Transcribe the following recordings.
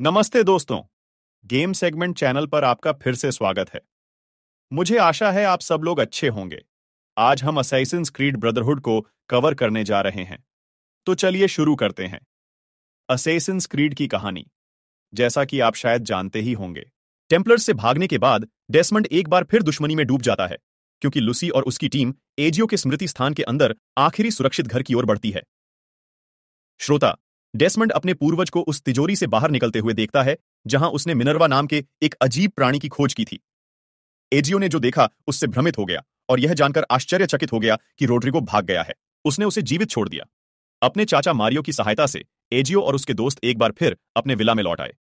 नमस्ते दोस्तों game segment channel पर आपका फिर से स्वागत है मुझे आशा है आप सब लोग अच्छे होंगे आज हम असैसिन स्क्रीड ब्रदरहुड को कवर करने जा रहे हैं तो चलिए शुरू करते हैं असैसन क्रीड की कहानी जैसा कि आप शायद जानते ही होंगे टेम्पलर से भागने के बाद डेसमंड एक बार फिर दुश्मनी में डूब जाता है क्योंकि लुसी और उसकी टीम एजियो के स्मृति स्थान के अंदर आखिरी सुरक्षित घर की ओर बढ़ती है श्रोता डेसमंड अपने पूर्वज को उस तिजोरी से बाहर निकलते हुए देखता है जहां उसने मिनरवा नाम के एक अजीब प्राणी की खोज की थी एजियो ने जो देखा उससे भ्रमित हो गया और यह जानकर आश्चर्यचकित हो गया कि रोड्रिगो भाग गया है उसने उसे जीवित छोड़ दिया अपने चाचा मारियो की सहायता से एजियो और उसके दोस्त एक बार फिर अपने विला में लौट आए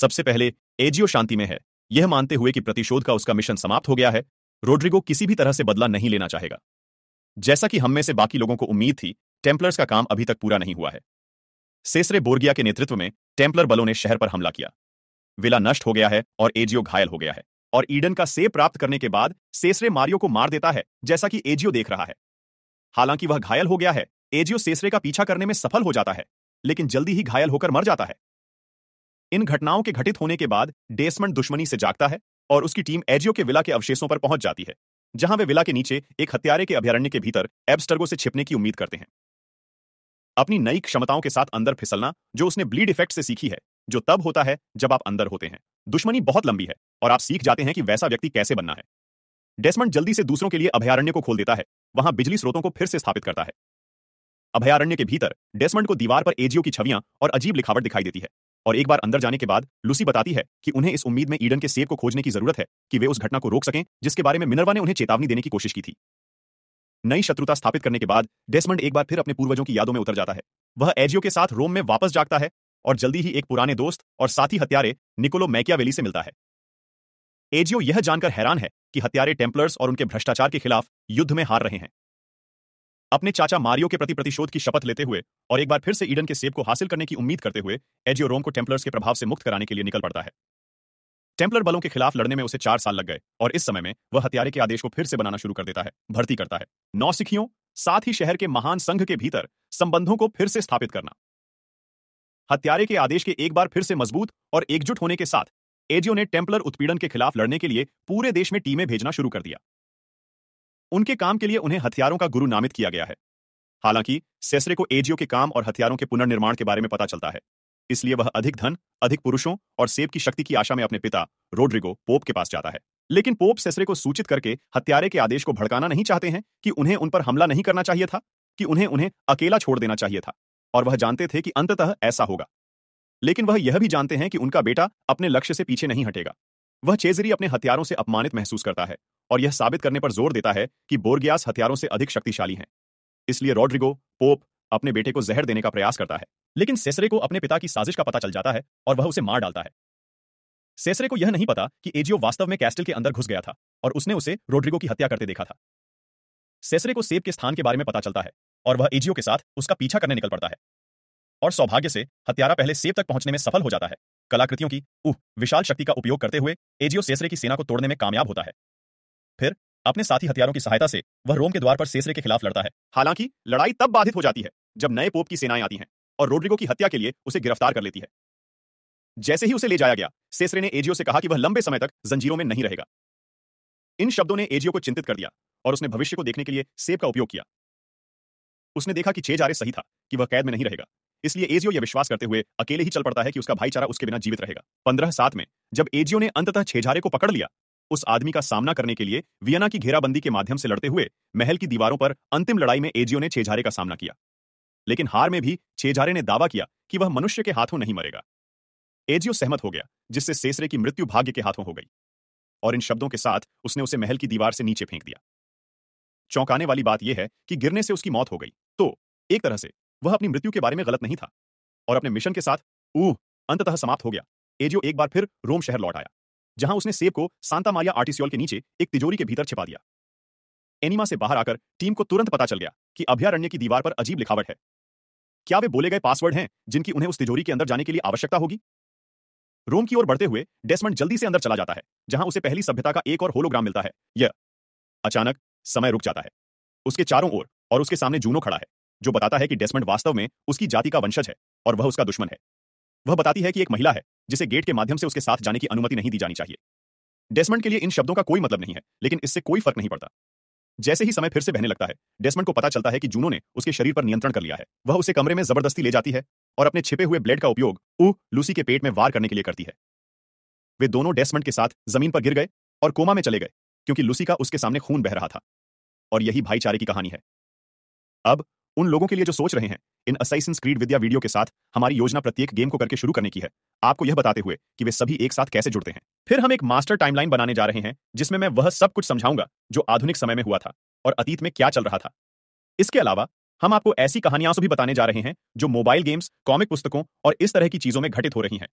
सबसे पहले एजियो शांति में है यह मानते हुए कि प्रतिशोध का उसका मिशन समाप्त हो गया है रोड्रिगो किसी भी तरह से बदला नहीं लेना चाहेगा जैसा कि हम में से बाकी लोगों को उम्मीद थी टेम्पलर्स का काम अभी तक पूरा नहीं हुआ है सेसरे बोर्गिया के नेतृत्व में टेम्पलर बलों ने शहर पर हमला किया विला नष्ट हो गया है और एजियो घायल हो गया है और ईडन का सेब प्राप्त करने के बाद सेसरे मारियो को मार देता है जैसा कि एजियो देख रहा है हालांकि वह घायल हो गया है एजियो सेसरे का पीछा करने में सफल हो जाता है लेकिन जल्दी ही घायल होकर मर जाता है इन घटनाओं के घटित होने के बाद डेसमंड दुश्मनी से जागता है और उसकी टीम एजियो के विला के अवशेषों पर पहुंच जाती है जहां वे विला के नीचे एक हत्यारे के अभ्यारण्य के भीतर एब्स्टर्गो से छिपने की उम्मीद करते हैं अपनी नई क्षमताओं के साथ अंदर फिसलना जो उसने ब्लीड इफेक्ट से सीखी है जो तब होता है जब आप अंदर होते हैं दुश्मनी बहुत लंबी है और आप सीख जाते हैं कि वैसा व्यक्ति कैसे बनना है डेस्मंड जल्दी से दूसरों के लिए अभयारण्य को खोल देता है वहां बिजली स्रोतों को फिर से स्थापित करता है अभयारण्य के भीतर डेस्मंड को दीवार पर एजियो की छवियां और अजीब लिखावट दिखाई देती है और एक बार अंदर जाने के बाद लूसी बताती है कि उन्हें इस उम्मीद में ईडन के सेब को खोजने की जरूरत है कि वे उस घटना को रोक सकें जिसके बारे में मिनरवा ने उन्हें चेतावनी देने की कोशिश की थी नई शत्रुता स्थापित करने के बाद डेसमंड एक बार फिर अपने पूर्वजों की यादों में उतर जाता है वह एजियो के साथ रोम में वापस जागता है और जल्दी ही एक पुराने दोस्त और साथी हत्यारे निकोलो मैकियावेली से मिलता है एजियो यह जानकर हैरान है कि हत्यारे टेम्पलर्स और उनके भ्रष्टाचार के खिलाफ युद्ध में हार रहे हैं अपने चाचा मारियो के प्रति प्रतिशोध की शपथ लेते हुए और एक बार फिर से ईडन के सेब को हासिल करने की उम्मीद करते हुए एजियो रोम को टेम्पलर्स के प्रभाव से मुक्त कराने के लिए निकल पड़ता है टेम्पलर बलों के खिलाफ लड़ने में उसे चार साल लग गए और इस समय में वह हथियारे के आदेश को फिर से बनाना शुरू कर देता है भर्ती करता है नौ सिखियों साथ ही शहर के महान संघ के भीतर संबंधों को फिर से स्थापित करना हत्यारे के आदेश के एक बार फिर से मजबूत और एकजुट होने के साथ एजियो ने टेम्पलर उत्पीड़न के खिलाफ लड़ने के लिए पूरे देश में टीमें भेजना शुरू कर दिया उनके काम के लिए उन्हें हथियारों का गुरु नामित किया गया है हालांकि सेसरे को एजियो के काम और हथियारों के पुनर्निर्माण के बारे में पता चलता है इसलिए वह अधिक धन अधिक पुरुषों और सेब की शक्ति की आशा में अपने पिता रोड्रिगो पोप के पास जाता है लेकिन पोप सेसरे को सूचित करके हत्यारे के आदेश को भड़काना नहीं चाहते हैं कि उन्हें उन पर हमला नहीं करना चाहिए था कि उन्हें उन्हें अकेला छोड़ देना चाहिए था और वह जानते थे कि अंततः ऐसा होगा लेकिन वह यह भी जानते हैं कि उनका बेटा अपने लक्ष्य से पीछे नहीं हटेगा वह चेजरी अपने हथियारों से अपमानित महसूस करता है और यह साबित करने पर जोर देता है कि बोरगियास हथियारों से अधिक शक्तिशाली हैं इसलिए रॉड्रिगो पोप अपने बेटे को जहर देने का प्रयास करता है लेकिन सेसरे को अपने पिता की साजिश का पता चल जाता है और वह उसे मार डालता है सेसरे को यह नहीं पता कि एजियो वास्तव में कैस्टल के अंदर घुस गया था और उसने उसे रोड्रिगो की हत्या करते देखा था सेसरे को सेब के स्थान के बारे में पता चलता है और वह एजियो के साथ उसका पीछा करने निकल पड़ता है और सौभाग्य से हत्यारा पहले सेब तक पहुंचने में सफल हो जाता है कलाकृतियों की उह विशाल शक्ति का उपयोग करते हुए एजियो सेसरे की सेना को तोड़ने में कामयाब होता है फिर अपने साथी हथियारों की सहायता से वह रोम के द्वार पर सेसरे के खिलाफ लड़ता है हालांकि लड़ाई तब बाधित हो जाती है जब नए पोप की सेनाएं आती हैं और रोड्रिगो की हत्या के लिए उसे गिरफ्तार कर लेती है जैसे ही उसे ले जाया गया सेसरे ने एजियो से कहा कि वह लंबे समय तक जंजीरों में नहीं रहेगा इन शब्दों ने एजियो को चिंतित कर दिया और उसने भविष्य को देखने के लिए सेब का उपयोग किया उसने देखा कि छह जारे सही था कि वह कैद में नहीं रहेगा इसलिए एजियो यह विश्वास करते हुए अकेले ही चल पड़ता है कि उसका भाईचारा उसके बिना जीवित रहेगा पंद्रह सात में जब एजियो ने अंततः छेझारे को पकड़ लिया उस आदमी का सामना करने के लिए वियना की घेराबंदी के माध्यम से लड़ते हुए महल की दीवारों पर अंतिम लड़ाई में एजियो ने छेझारे का सामना किया लेकिन हार में भी छेजारे ने दावा किया कि वह मनुष्य के हाथों नहीं मरेगा एजियो सहमत हो गया जिससे सेसरे की मृत्यु भाग्य के हाथों हो गई और इन शब्दों के साथ उसने उसे महल की दीवार से नीचे फेंक दिया चौंकाने वाली बात यह है कि गिरने से उसकी मौत हो गई तो एक तरह से वह अपनी मृत्यु के बारे में गलत नहीं था और अपने मिशन के साथ ऊह अंततः समाप्त हो गया एजियो एक बार फिर रोम शहर लौट आया जहां उसने सेब को सांता मारिया आर्टिसियोल के नीचे एक तिजोरी के भीतर छिपा दिया एनिमा से बाहर आकर टीम को तुरंत पता चल गया कि अभ्यारण्य की दीवार पर अजीब लिखावट है क्या वे बोले गए पासवर्ड हैं जिनकी उन्हें उस तिजोरी के अंदर जाने के लिए आवश्यकता होगी रोम की ओर बढ़ते हुए डेस्मंड जल्दी से अंदर चला जाता है जहां उसे पहली सभ्यता का एक और होलोग्राम मिलता है यह अचानक समय रुक जाता है उसके चारों ओर और उसके सामने जूनो खड़ा है जो बताता है कि डेस्मंड वास्तव में उसकी जाति का वंशज है और वह उसका दुश्मन है वह बताती है कि एक महिला है जिसे गेट के माध्यम से उसके साथ जाने की अनुमति नहीं दी जानी चाहिए डेस्मंड के लिए इन शब्दों का कोई मतलब नहीं है लेकिन इससे कोई फर्क नहीं पड़ता जैसे ही समय फिर से बहने लगता है डेस्मंड को पता चलता है कि जूनो ने उसके शरीर पर नियंत्रण कर लिया है वह उसे कमरे में जबरदस्ती ले जाती है और अपने छिपे हुए ब्लेड का उपयोग ऊ लूसी के पेट में वार करने के लिए करती है वे दोनों डेस्मंड के साथ जमीन पर गिर गए और कोमा में चले गए क्योंकि लूसी का उसके सामने खून बह रहा था और यही भाईचारे की कहानी है अब उन लोगों के लिए जो सोच रहे हैं इन असाइसन क्रीड विद्या वीडियो के साथ हमारी योजना प्रत्येक गेम को करके शुरू करने की है आपको यह बताते हुए कि वे सभी एक साथ कैसे जुड़ते हैं फिर हम एक मास्टर टाइमलाइन बनाने जा रहे हैं जिसमें मैं वह सब कुछ समझाऊंगा जो आधुनिक समय में हुआ था और अतीत में क्या चल रहा था इसके अलावा हम आपको ऐसी कहानियां भी बताने जा रहे हैं जो मोबाइल गेम्स कॉमिक पुस्तकों और इस तरह की चीजों में घटित हो रही हैं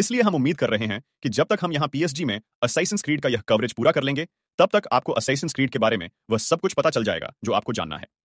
इसलिए हम उम्मीद कर रहे हैं कि जब तक हम यहाँ पीएसजी में असाइसन क्रीड का यह कवरेज पूरा कर लेंगे तब तक आपको असाइसन क्रीड के बारे में वह सब कुछ पता चल जाएगा जो आपको जानना है